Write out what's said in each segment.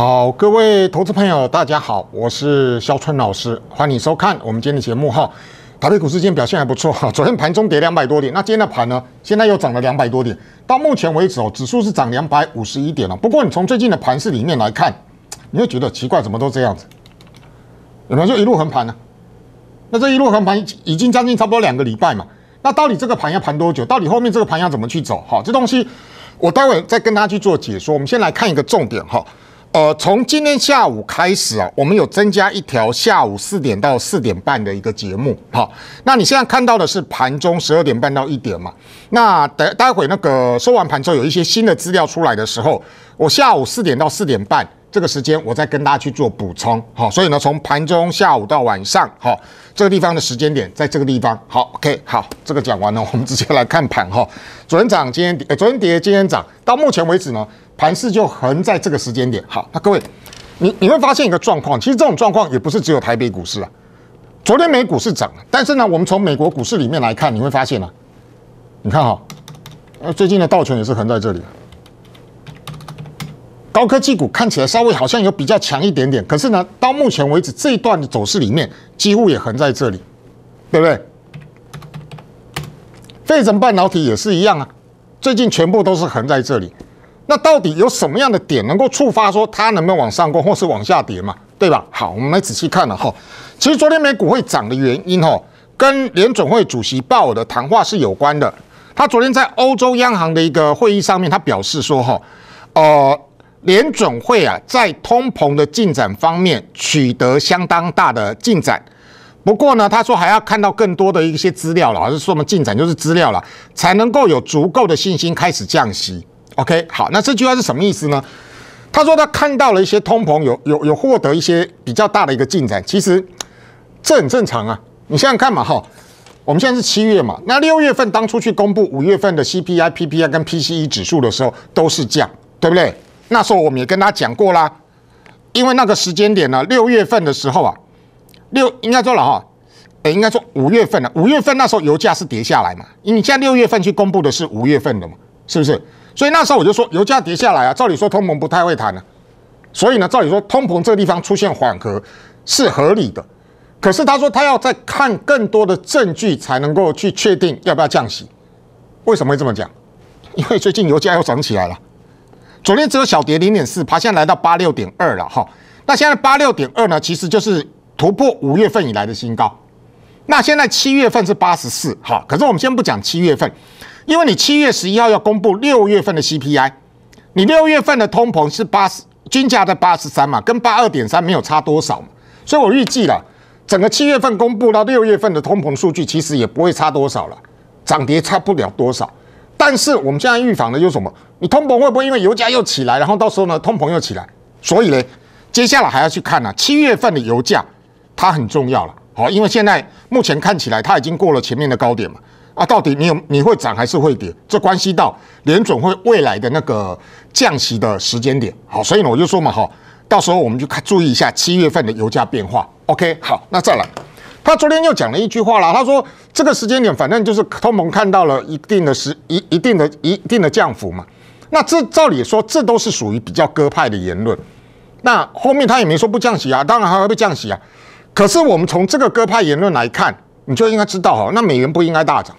好，各位投资朋友，大家好，我是肖春老师，欢迎收看我们今天的节目哈。台北股市今天表现还不错哈，昨天盘中跌两百多点，那今天的盘呢，现在又涨了两百多点，到目前为止哦，指数是涨两百五十一点了。不过你从最近的盘市里面来看，你会觉得奇怪，怎么都这样子？有没有说一路横盘呢？那这一路横盘已经将近差不多两个礼拜嘛？那到底这个盘要盘多久？到底后面这个盘要怎么去走？哈，这东西我待会再跟大家去做解说。我们先来看一个重点哈。呃，从今天下午开始啊，我们有增加一条下午四点到四点半的一个节目，好，那你现在看到的是盘中十二点半到一点嘛？那待待会那个收完盘之后，有一些新的资料出来的时候，我下午四点到四点半。这个时间我再跟大家去做补充，好，所以呢，从盘中下午到晚上，好，这个地方的时间点在这个地方，好，OK，好，这个讲完了，我们直接来看盘，哈，昨天涨，今天跌，呃，昨天跌，今天涨，到目前为止呢，盘势就横在这个时间点，好，那各位，你你会发现一个状况，其实这种状况也不是只有台北股市啊，昨天美股是涨了，但是呢，我们从美国股市里面来看，你会发现呢，你看哈，呃，最近的道琼也是横在这里。高科技股看起来稍微好像有比较强一点点，可是呢，到目前为止这一段的走势里面几乎也横在这里，对不对？费城半导体也是一样啊，最近全部都是横在这里。那到底有什么样的点能够触发说它能不能往上攻或是往下跌嘛？对吧？好，我们来仔细看了哈。其实昨天美股会涨的原因哈，跟联准会主席鲍尔的谈话是有关的。他昨天在欧洲央行的一个会议上面，他表示说哈，呃。联准会啊，在通膨的进展方面取得相当大的进展，不过呢，他说还要看到更多的一些资料了，还是说我们进展就是资料了，才能够有足够的信心开始降息。OK，好，那这句话是什么意思呢？他说他看到了一些通膨有有有获得一些比较大的一个进展，其实这很正常啊。你想想看嘛，哈，我们现在是七月嘛，那六月份当初去公布五月份的 CPI、PPI 跟 PCE 指数的时候都是降，对不对？那时候我们也跟他讲过啦，因为那个时间点呢，六月份的时候啊，六应该说了哈，哎，应该说五月份了。五月份那时候油价是跌下来嘛，因你现在六月份去公布的是五月份的嘛，是不是？所以那时候我就说油价跌下来啊，照理说通膨不太会谈了，所以呢，照理说通膨这个地方出现缓和是合理的。可是他说他要再看更多的证据才能够去确定要不要降息。为什么会这么讲？因为最近油价又涨起来了。昨天只有小跌零点四，爬现在来到八六点二了哈。那现在八六点二呢，其实就是突破五月份以来的新高。那现在七月份是八十四哈，可是我们先不讲七月份，因为你七月十一号要公布六月份的 CPI，你六月份的通膨是八十均价在八十三嘛，跟八二点三没有差多少，所以我预计了整个七月份公布到六月份的通膨数据其实也不会差多少了，涨跌差不了多少。但是我们现在预防的就是什么？你通膨会不会因为油价又起来，然后到时候呢通膨又起来？所以呢，接下来还要去看呢，七月份的油价它很重要了。好，因为现在目前看起来它已经过了前面的高点嘛。啊，到底你有你会涨还是会跌？这关系到联准会未来的那个降息的时间点。好，所以呢我就说嘛哈，到时候我们就看注意一下七月份的油价变化。OK，好，那再来，他昨天又讲了一句话了，他说这个时间点反正就是通膨看到了一定的时一一定的一定的降幅嘛。那这照理说，这都是属于比较鸽派的言论。那后面他也没说不降息啊，当然还会被降息啊。可是我们从这个鸽派言论来看，你就应该知道哈，那美元不应该大涨，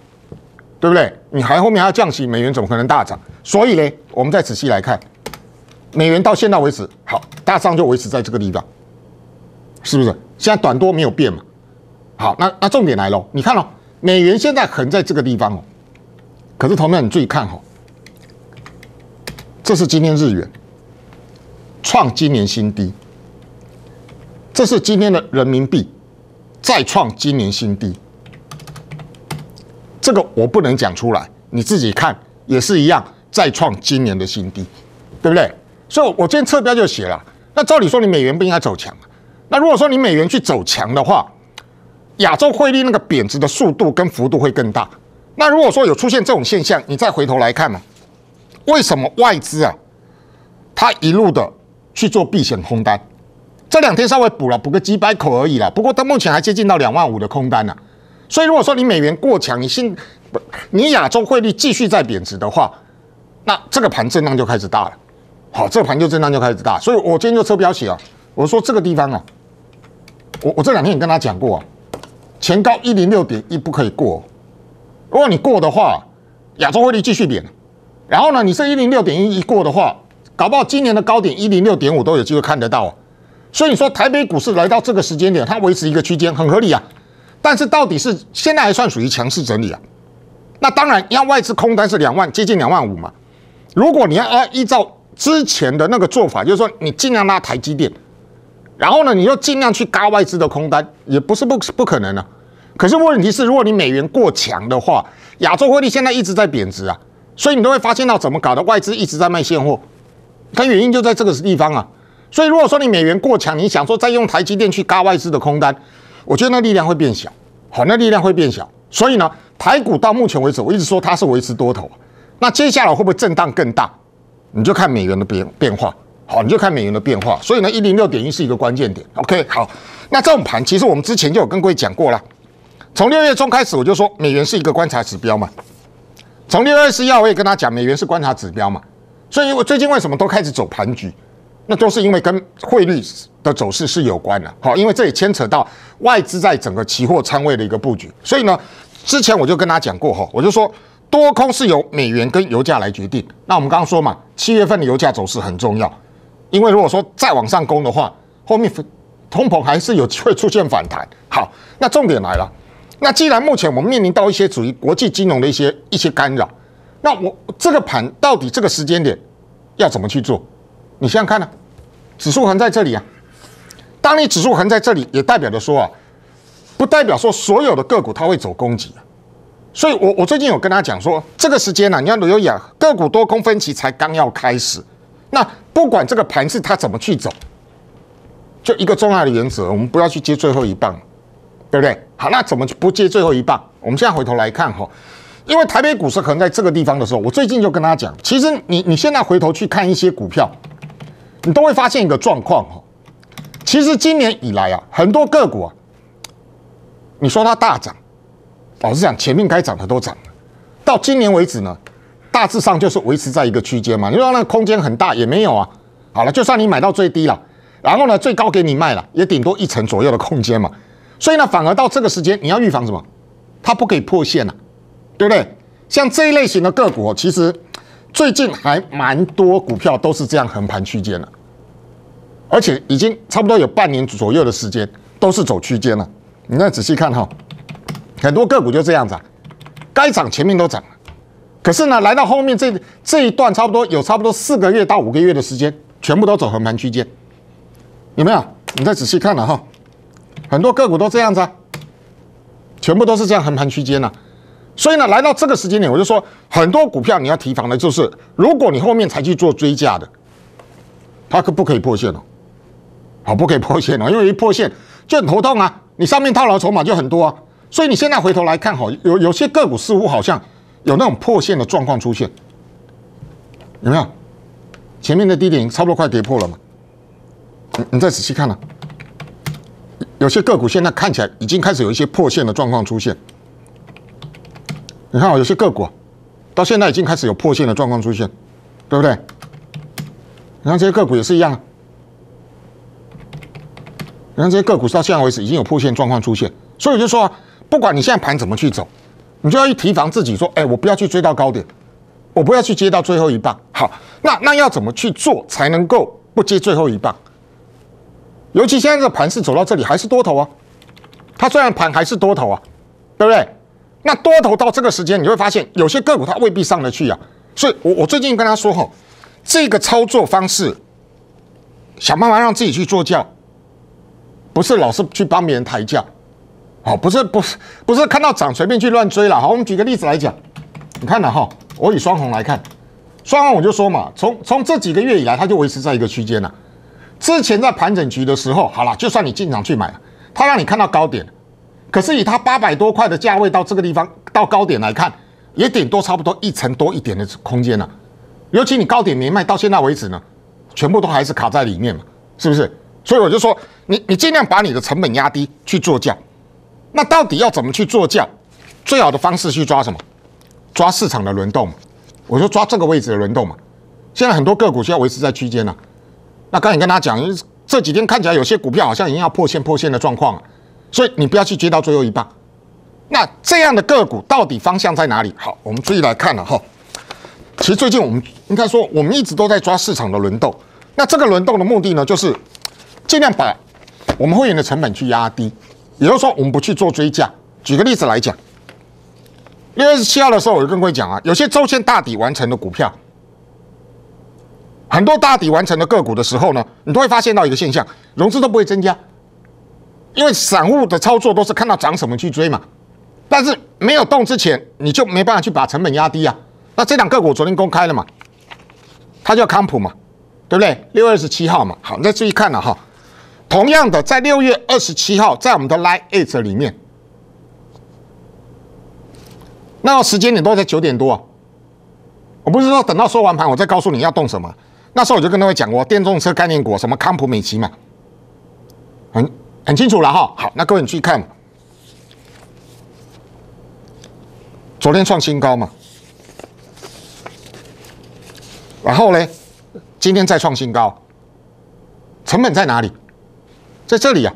对不对？你还后面还要降息，美元怎么可能大涨？所以呢，我们再仔细来看，美元到现在为止，好，大上就维持在这个地方，是不是？现在短多没有变嘛？好，那那重点来了，你看了美元现在横在这个地方哦，可是同样你注意看哦。这是今天日元创今年新低，这是今天的人民币再创今年新低，这个我不能讲出来，你自己看也是一样，再创今年的新低，对不对？所以，我今天侧标就写了。那照理说，你美元不应该走强。那如果说你美元去走强的话，亚洲汇率那个贬值的速度跟幅度会更大。那如果说有出现这种现象，你再回头来看嘛。为什么外资啊，他一路的去做避险空单，这两天稍微补了，补个几百口而已啦。不过他目前还接近到两万五的空单啊。所以如果说你美元过强，你信不，你亚洲汇率继续在贬值的话，那这个盘震荡就开始大了。好，这个盘就震荡就开始大。所以我今天就车标写啊，我说这个地方啊，我我这两天也跟他讲过啊，前高一零六点一不可以过，如果你过的话，亚洲汇率继续贬。然后呢，你这一零六点一一过的话，搞不好今年的高点一零六点五都有机会看得到。所以你说台北股市来到这个时间点，它维持一个区间很合理啊。但是到底是现在还算属于强势整理啊？那当然，要外资空单是两万，接近两万五嘛。如果你要啊，依照之前的那个做法，就是说你尽量拉台积电，然后呢，你又尽量去嘎外资的空单，也不是不不可能啊。可是问题是，如果你美元过强的话，亚洲货币现在一直在贬值啊。所以你都会发现到怎么搞的，外资一直在卖现货，它原因就在这个地方啊。所以如果说你美元过强，你想说再用台积电去嘎外资的空单，我觉得那力量会变小，好，那力量会变小。所以呢，台股到目前为止，我一直说它是维持多头，那接下来会不会震荡更大？你就看美元的变变化，好，你就看美元的变化。所以呢，一零六点一是一个关键点，OK，好。那这种盘其实我们之前就有跟各位讲过了，从六月中开始我就说美元是一个观察指标嘛。从六月二十一号我也跟他讲，美元是观察指标嘛，所以，我最近为什么都开始走盘局，那都是因为跟汇率的走势是有关的。好，因为这也牵扯到外资在整个期货仓位的一个布局。所以呢，之前我就跟他讲过哈，我就说多空是由美元跟油价来决定。那我们刚刚说嘛，七月份的油价走势很重要，因为如果说再往上攻的话，后面通膨还是有机会出现反弹。好，那重点来了。那既然目前我们面临到一些属于国际金融的一些一些干扰，那我这个盘到底这个时间点要怎么去做？你想想看呢？指数横在这里啊，当你指数横在这里，也代表着说啊，不代表说所有的个股它会走攻击啊。所以，我我最近有跟他讲说，这个时间呢，你要留意啊，个股多空分歧才刚要开始，那不管这个盘是它怎么去走，就一个重要的原则，我们不要去接最后一棒。对不对？好，那怎么不接最后一棒？我们现在回头来看哈，因为台北股市可能在这个地方的时候，我最近就跟大家讲，其实你你现在回头去看一些股票，你都会发现一个状况哈。其实今年以来啊，很多个股啊，你说它大涨，老实讲，前面该涨的都涨了，到今年为止呢，大致上就是维持在一个区间嘛。你说那个空间很大也没有啊。好了，就算你买到最低了，然后呢，最高给你卖了，也顶多一成左右的空间嘛。所以呢，反而到这个时间，你要预防什么？它不可以破线了，对不对？像这一类型的个股，其实最近还蛮多股票都是这样横盘区间了，而且已经差不多有半年左右的时间都是走区间了。你再仔细看哈，很多个股就这样子，啊，该涨前面都涨了，可是呢，来到后面这这一段差不多有差不多四个月到五个月的时间，全部都走横盘区间，有没有？你再仔细看了哈。很多个股都这样子啊，全部都是这样横盘区间呐。所以呢，来到这个时间点，我就说很多股票你要提防的，就是如果你后面才去做追加的，它可不可以破线哦？好，不可以破线哦，因为一破线就很头痛啊，你上面套牢筹码就很多啊，所以你现在回头来看，好，有有些个股似乎好像有那种破线的状况出现，有没有？前面的低点差不多快跌破了嘛？你你再仔细看啊。有些个股现在看起来已经开始有一些破线的状况出现，你看啊，有些个股到现在已经开始有破线的状况出现，对不对？你看这些个股也是一样，你看这些个股到现在为止已经有破线状况出现，所以我就说啊，不管你现在盘怎么去走，你就要去提防自己说，哎，我不要去追到高点，我不要去接到最后一棒。好，那那要怎么去做才能够不接最后一棒？尤其现在这个盘是走到这里还是多头啊？它虽然盘还是多头啊，对不对？那多头到这个时间，你会发现有些个股它未必上得去啊。所以我我最近跟他说吼，这个操作方式，想办法让自己去做教，不是老是去帮别人抬价，哦，不是不是不是看到涨随便去乱追了。好，我们举个例子来讲，你看了哈，我以双红来看，双红我就说嘛，从从这几个月以来，它就维持在一个区间了。之前在盘整局的时候，好了，就算你进场去买它让你看到高点，可是以它八百多块的价位到这个地方到高点来看，也顶多差不多一层多一点的空间了。尤其你高点没卖，到现在为止呢，全部都还是卡在里面嘛，是不是？所以我就说，你你尽量把你的成本压低去做价。那到底要怎么去做价？最好的方式去抓什么？抓市场的轮动我说抓这个位置的轮动嘛。现在很多个股需要维持在区间呢。那刚才跟大家讲，这几天看起来有些股票好像已经要破线、破线的状况了，所以你不要去接到最后一棒。那这样的个股到底方向在哪里？好，我们注意来看了哈。其实最近我们应该说，我们一直都在抓市场的轮动。那这个轮动的目的呢，就是尽量把我们会员的成本去压低，也就是说，我们不去做追加。举个例子来讲，六月二十七号的时候，我就更会讲啊，有些周线大底完成的股票。很多大底完成的个股的时候呢，你都会发现到一个现象，融资都不会增加，因为散户的操作都是看到涨什么去追嘛，但是没有动之前，你就没办法去把成本压低啊。那这两个股昨天公开了嘛，它叫康普嘛，对不对？六月二十七号嘛，好，那注意看了哈，同样的在六月二十七号，在我们的 Line Eight 里面，那个时间点都在九点多，我不是说等到收完盘我再告诉你要动什么。那时候我就跟各位讲过，电动车概念股什么康普美奇嘛，很很清楚了哈。好，那各位你去看，昨天创新高嘛，然后呢，今天再创新高，成本在哪里？在这里呀。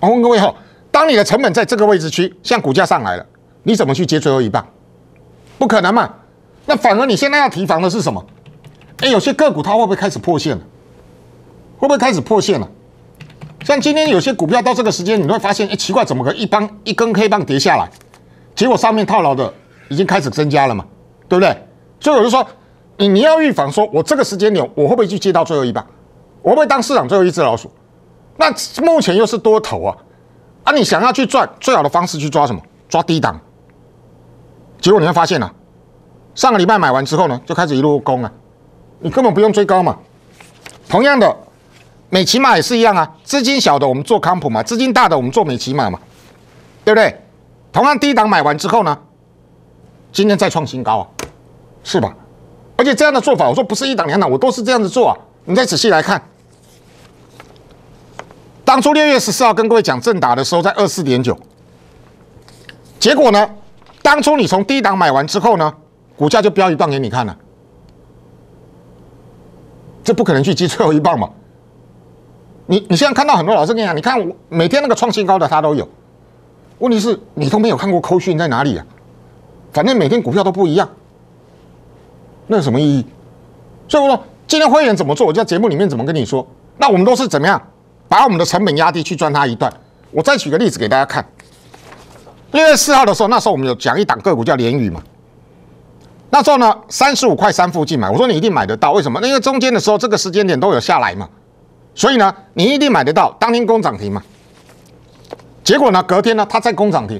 我问各位哈，当你的成本在这个位置区，像股价上来了，你怎么去接最后一棒？不可能嘛？那反而你现在要提防的是什么？哎，有些个股它会不会开始破线了？会不会开始破线了？像今天有些股票到这个时间，你会发现，哎，奇怪，怎么个一帮一根黑棒跌下来，结果上面套牢的已经开始增加了嘛，对不对？所以我就说，你你要预防，说我这个时间点我会不会去接到最后一棒？我会不会当市场最后一只老鼠？那目前又是多头啊，啊，你想要去赚，最好的方式去抓什么？抓低档。结果你会发现呢？上个礼拜买完之后呢，就开始一路攻啊，你根本不用追高嘛。同样的，美骑马也是一样啊。资金小的我们做康普嘛，资金大的我们做美骑马嘛，对不对？同样低档买完之后呢，今天再创新高啊，是吧？而且这样的做法，我说不是一档两档，我都是这样子做。你再仔细来看，当初六月十四号跟各位讲正打的时候在二四点九，结果呢，当初你从低档买完之后呢？股价就飙一半给你看了，这不可能去击最后一棒嘛？你你现在看到很多老师跟你讲，你看我每天那个创新高的，他都有。问题是，你都没有看过扣讯在哪里啊？反正每天股票都不一样，那有什么意义？所以我说，今天会员怎么做，我在节目里面怎么跟你说？那我们都是怎么样把我们的成本压低去赚它一段？我再举个例子给大家看。六月四号的时候，那时候我们有讲一档个股叫联宇嘛。那时候呢，三十五块三附近买，我说你一定买得到，为什么？因为中间的时候这个时间点都有下来嘛，所以呢，你一定买得到。当天工涨停嘛，结果呢，隔天呢，它在工涨停，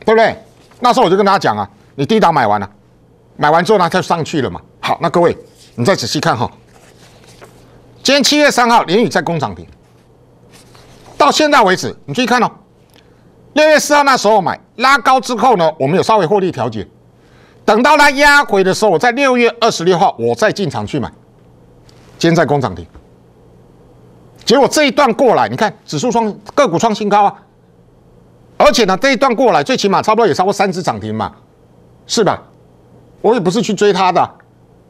对不对？那时候我就跟大家讲啊，你第一档买完了，买完之后呢，它就上去了嘛。好，那各位，你再仔细看哈，今天七月三号连宇在工涨停，到现在为止，你注意看哦，六月四号那时候买，拉高之后呢，我们有稍微获利调节。等到它压回的时候，我在六月二十六号，我再进场去买。今天在攻涨停，结果这一段过来，你看指数创个股创新高啊，而且呢这一段过来，最起码差不多也超过三只涨停嘛，是吧？我也不是去追它的，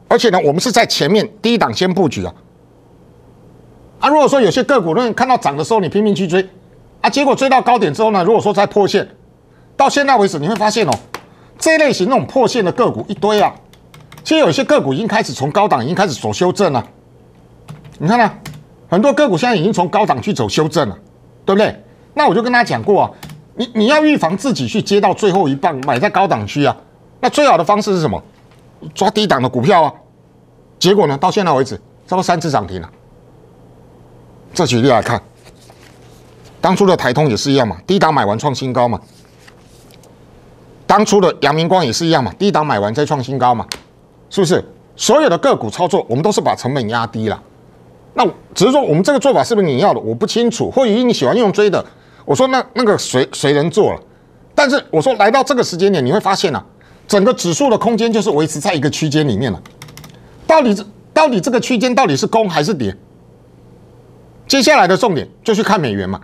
而且呢我们是在前面低档先布局啊。啊，如果说有些个股，你看到涨的时候你拼命去追啊，结果追到高点之后呢，如果说再破线，到现在为止你会发现哦。这类型那种破线的个股一堆啊，其实有些个股已经开始从高档已经开始走修正了，你看啊，很多个股现在已经从高档去走修正了，对不对？那我就跟大家讲过啊，你你要预防自己去接到最后一棒，买在高档区啊，那最好的方式是什么？抓低档的股票啊。结果呢，到现在为止差不多三次涨停了。再举例来看，当初的台通也是一样嘛，低档买完创新高嘛。当初的阳明光也是一样嘛，低档买完再创新高嘛，是不是？所有的个股操作，我们都是把成本压低了。那只是说我们这个做法是不是你要的？我不清楚。或许你喜欢用追的，我说那那个谁谁人做了？但是我说来到这个时间点，你会发现呢，整个指数的空间就是维持在一个区间里面了。到底到底这个区间到底是攻还是跌？接下来的重点就去看美元嘛。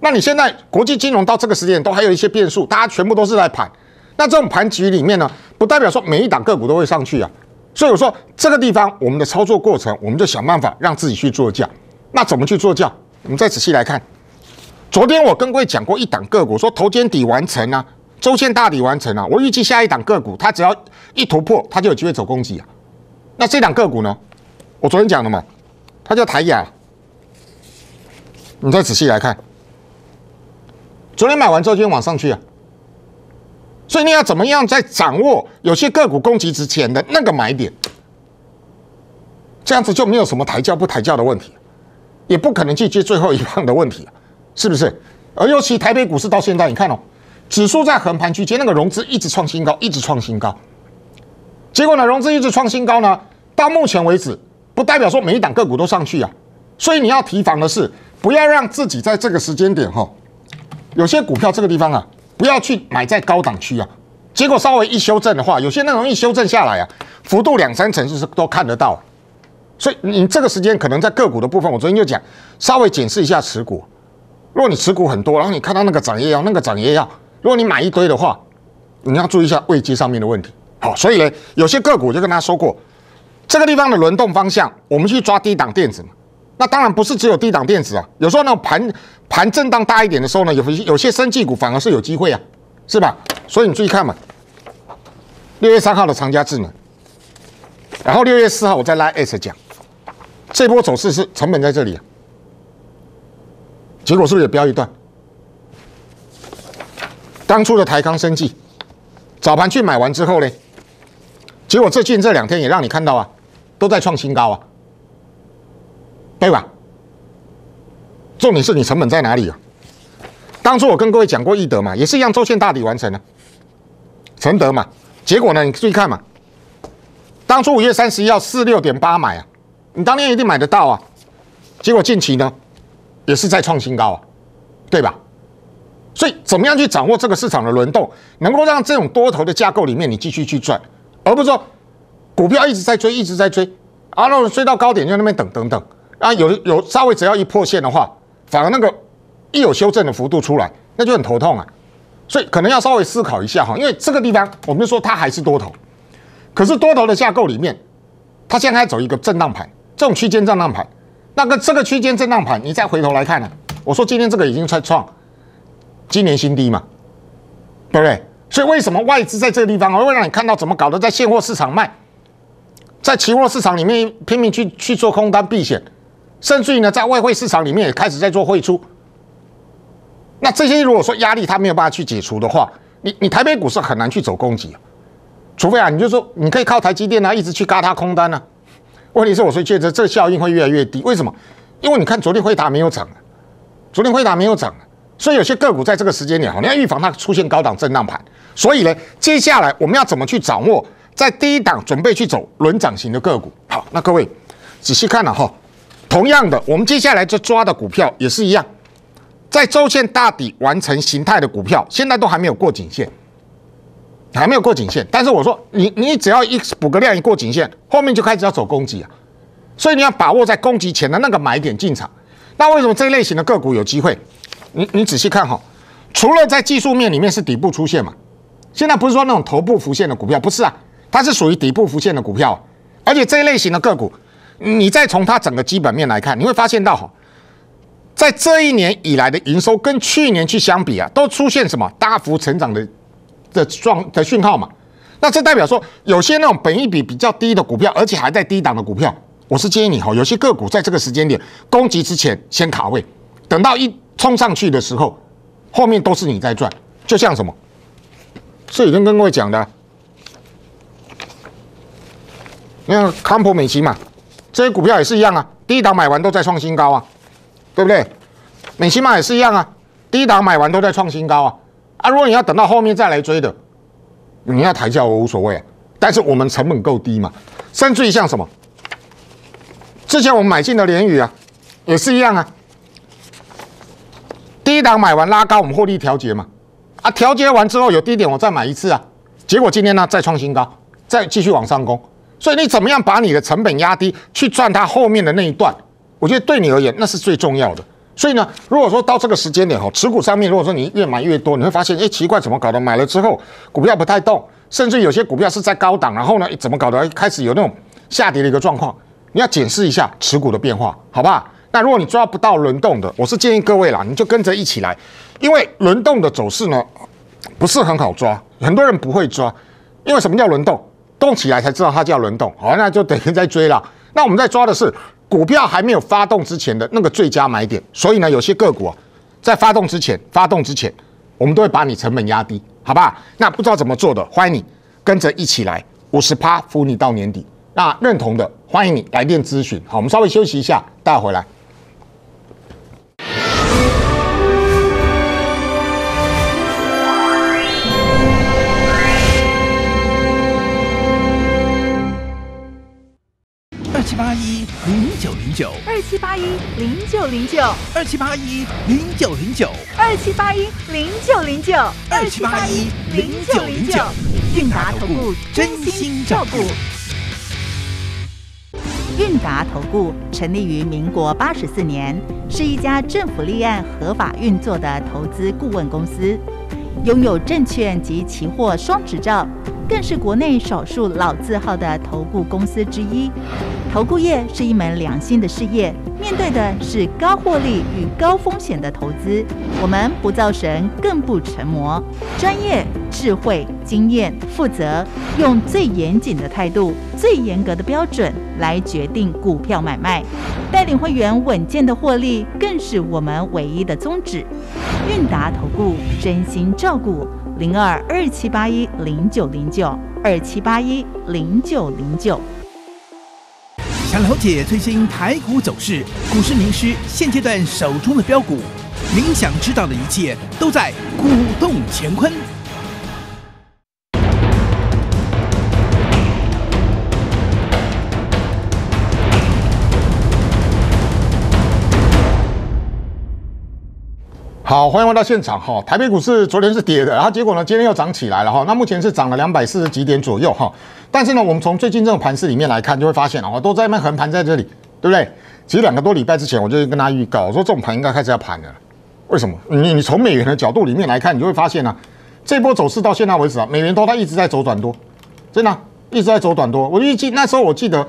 那你现在国际金融到这个时间都还有一些变数，大家全部都是在盘。那这种盘局里面呢，不代表说每一档个股都会上去啊，所以我说这个地方我们的操作过程，我们就想办法让自己去做价。那怎么去做价？我们再仔细来看，昨天我跟各位讲过一档个股，说头肩底完成啊，周线大底完成啊，我预计下一档个股它只要一突破，它就有机会走攻击啊。那这档个股呢，我昨天讲了嘛，它叫台亚，你再仔细来看，昨天买完之后今天往上去啊。所以你要怎么样在掌握有些个股攻击之前的那个买点，这样子就没有什么抬轿不抬轿的问题，也不可能去接最后一棒的问题是不是？而尤其台北股市到现在，你看哦，指数在横盘区间，那个融资一直创新高，一直创新高。结果呢，融资一直创新高呢，到目前为止，不代表说每一档个股都上去啊。所以你要提防的是，不要让自己在这个时间点哈，有些股票这个地方啊。不要去买在高档区啊，结果稍微一修正的话，有些那容一修正下来啊，幅度两三成就是都看得到。所以你这个时间可能在个股的部分，我昨天就讲，稍微检视一下持股。如果你持股很多，然后你看到那个涨也要那个涨也要，如果你买一堆的话，你要注意一下位阶上面的问题。好，所以呢，有些个股就跟大家说过，这个地方的轮动方向，我们去抓低档电子嘛。那当然不是只有低档电子啊，有时候呢盘盘震荡大一点的时候呢，有有些生技股反而是有机会啊，是吧？所以你注意看嘛，六月三号的长加智能，然后六月四号我再拉 S 讲，这波走势是成本在这里啊，结果是不是也飙一段？当初的抬杠升技，早盘去买完之后呢，结果最近这两天也让你看到啊，都在创新高啊。对吧？重点是你成本在哪里啊？当初我跟各位讲过易德嘛，也是一样周线大底完成了，承德嘛。结果呢，你注意看嘛，当初五月三十一要四六点八买啊，你当年一定买得到啊。结果近期呢，也是在创新高，啊，对吧？所以怎么样去掌握这个市场的轮动，能够让这种多头的架构里面你继续去赚，而不是说股票一直在追，一直在追，啊，那我追到高点就那边等，等等。啊，有有稍微只要一破线的话，反而那个一有修正的幅度出来，那就很头痛啊。所以可能要稍微思考一下哈，因为这个地方我们说它还是多头，可是多头的架构里面，它现在走一个震荡盘，这种区间震荡盘，那个这个区间震荡盘，你再回头来看呢，我说今天这个已经在创今年新低嘛，对不对？所以为什么外资在这个地方我会让你看到怎么搞的，在现货市场卖，在期货市场里面拼命去去做空单避险。甚至于呢，在外汇市场里面也开始在做汇出。那这些如果说压力它没有办法去解除的话，你你台北股是很难去走攻击啊。除非啊，你就说你可以靠台积电啊一直去嘎它空单呢。问题是我所以觉得这效应会越来越低。为什么？因为你看昨天惠达没有涨，昨天惠达没有涨，所以有些个股在这个时间点哈，你要预防它出现高档震荡盘。所以呢，接下来我们要怎么去掌握在第一档准备去走轮涨型的个股？好，那各位仔细看了哈。同样的，我们接下来就抓的股票也是一样，在周线大底完成形态的股票，现在都还没有过颈线，还没有过颈线。但是我说你，你只要一补个量，一过颈线，后面就开始要走攻击啊，所以你要把握在攻击前的那个买点进场。那为什么这一类型的个股有机会？你你仔细看哈，除了在技术面里面是底部出现嘛，现在不是说那种头部浮现的股票，不是啊，它是属于底部浮现的股票，而且这一类型的个股。你再从它整个基本面来看，你会发现到哈，在这一年以来的营收跟去年去相比啊，都出现什么大幅成长的的状的讯号嘛？那这代表说，有些那种本益比比较低的股票，而且还在低档的股票，我是建议你哈，有些个股在这个时间点攻击之前先卡位，等到一冲上去的时候，后面都是你在赚，就像什么，这已经跟各位讲的，你看康普美奇嘛。这些股票也是一样啊，第一档买完都在创新高啊，对不对？美起嘛也是一样啊，第一档买完都在创新高啊啊！如果你要等到后面再来追的，你要抬价我无所谓啊，但是我们成本够低嘛，甚至于像什么之前我们买进的联宇啊，也是一样啊，第一档买完拉高，我们获利调节嘛啊，调节完之后有低点我再买一次啊，结果今天呢再创新高，再继续往上攻。所以你怎么样把你的成本压低，去赚它后面的那一段？我觉得对你而言那是最重要的。所以呢，如果说到这个时间点哦，持股上面，如果说你越买越多，你会发现，哎，奇怪，怎么搞的？买了之后股票不太动，甚至有些股票是在高档，然后呢，怎么搞的？开始有那种下跌的一个状况，你要检视一下持股的变化，好吧？那如果你抓不到轮动的，我是建议各位啦，你就跟着一起来，因为轮动的走势呢，不是很好抓，很多人不会抓，因为什么叫轮动？动起来才知道它叫轮动，好，那就等于在追了。那我们在抓的是股票还没有发动之前的那个最佳买点，所以呢，有些个股啊，在发动之前，发动之前，我们都会把你成本压低，好吧？那不知道怎么做的，欢迎你跟着一起来，五十趴扶你到年底。那认同的，欢迎你来电咨询。好，我们稍微休息一下，会回来。七八一零九零九二七八一零九零九二七八一零九零九二七八一零九零九二七八一零九零九。韵达投顾真心照顾。韵达投顾成立于民国八十四年，是一家政府立案合法运作的投资顾问公司，拥有证券及期货双执照。更是国内少数老字号的投顾公司之一。投顾业是一门良心的事业，面对的是高获利与高风险的投资。我们不造神，更不成魔，专业、智慧、经验、负责，用最严谨的态度、最严格的标准来决定股票买卖，带领会员稳健的获利，更是我们唯一的宗旨。韵达投顾，真心照顾。零二二七八一零九零九二七八一零九零九，想了解最新台股走势，股市名师现阶段手中的标股，您想知道的一切都在《股动乾坤》。好，欢迎回到现场哈。台北股市昨天是跌的，然后结果呢，今天又涨起来了哈。那目前是涨了两百四十几点左右哈。但是呢，我们从最近这种盘势里面来看，就会发现哦，都在卖横盘在这里，对不对？其实两个多礼拜之前我就跟他预告说，这种盘应该开始要盘了。为什么？你你从美元的角度里面来看，你就会发现呢，这波走势到现在为止啊，美元多它一直在走短多，真的一直在走短多。我预计那时候我记得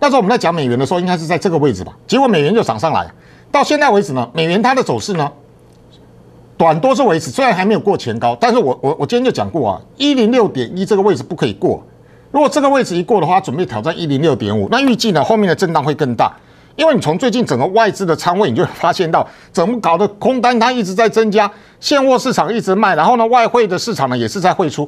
那时候我们在讲美元的时候，应该是在这个位置吧？结果美元就涨上来，到现在为止呢，美元它的走势呢？短多是维持，虽然还没有过前高，但是我我我今天就讲过啊，一零六点一这个位置不可以过。如果这个位置一过的话，准备挑战一零六点五。那预计呢，后面的震荡会更大，因为你从最近整个外资的仓位，你就发现到怎么搞的空单它一直在增加，现货市场一直卖，然后呢，外汇的市场呢也是在汇出，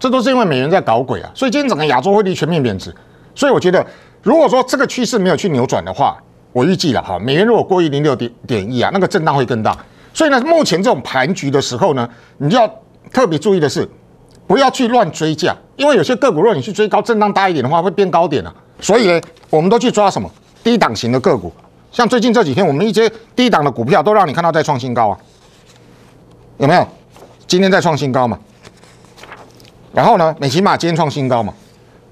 这都是因为美元在搞鬼啊。所以今天整个亚洲汇率全面贬值，所以我觉得如果说这个趋势没有去扭转的话，我预计了哈，美元如果过一零六点点一啊，那个震荡会更大。所以呢，目前这种盘局的时候呢，你就要特别注意的是，不要去乱追价，因为有些个股若你去追高，震荡大一点的话，会变高点了。所以呢，我们都去抓什么低档型的个股，像最近这几天，我们一些低档的股票都让你看到在创新高啊，有没有？今天在创新高嘛？然后呢，美琪玛今天创新高嘛？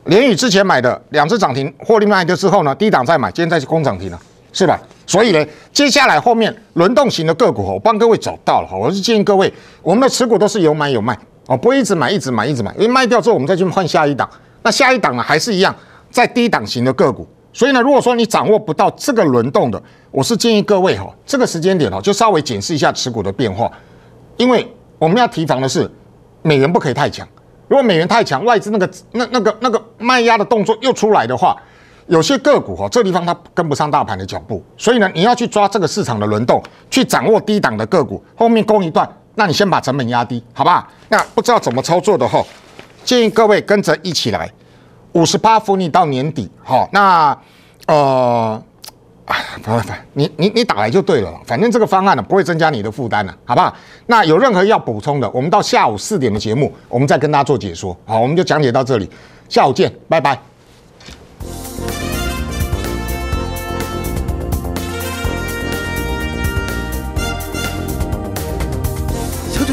连宇之前买的两只涨停获利卖掉之后呢，低档再买，今天再去攻涨停了，是吧？所以呢，接下来后面轮动型的个股，我帮各位找到了哈。我是建议各位，我们的持股都是有买有卖哦，不会一直买一直买一直买，因为卖掉之后我们再去换下一档。那下一档呢，还是一样，在低档型的个股。所以呢，如果说你掌握不到这个轮动的，我是建议各位哈，这个时间点哦，就稍微检视一下持股的变化，因为我们要提防的是，美元不可以太强。如果美元太强，外资那个那那个那个卖压的动作又出来的话。有些个股哈，这地方它跟不上大盘的脚步，所以呢，你要去抓这个市场的轮动，去掌握低档的个股，后面攻一段，那你先把成本压低，好吧？那不知道怎么操作的话，建议各位跟着一起来，五十八福利到年底，好，那呃，反反你你你打来就对了，反正这个方案呢不会增加你的负担了，好不好？那有任何要补充的，我们到下午四点的节目，我们再跟大家做解说，好，我们就讲解到这里，下午见，拜拜。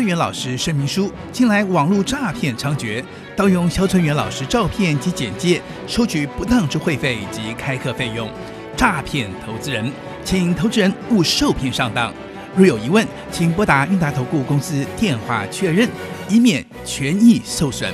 元老师声明书：近来网络诈骗猖獗，盗用肖春元老师照片及简介，收取不当之会费及开课费用，诈骗投资人，请投资人勿受骗上当。若有疑问，请拨打韵达投顾公司电话确认，以免权益受损。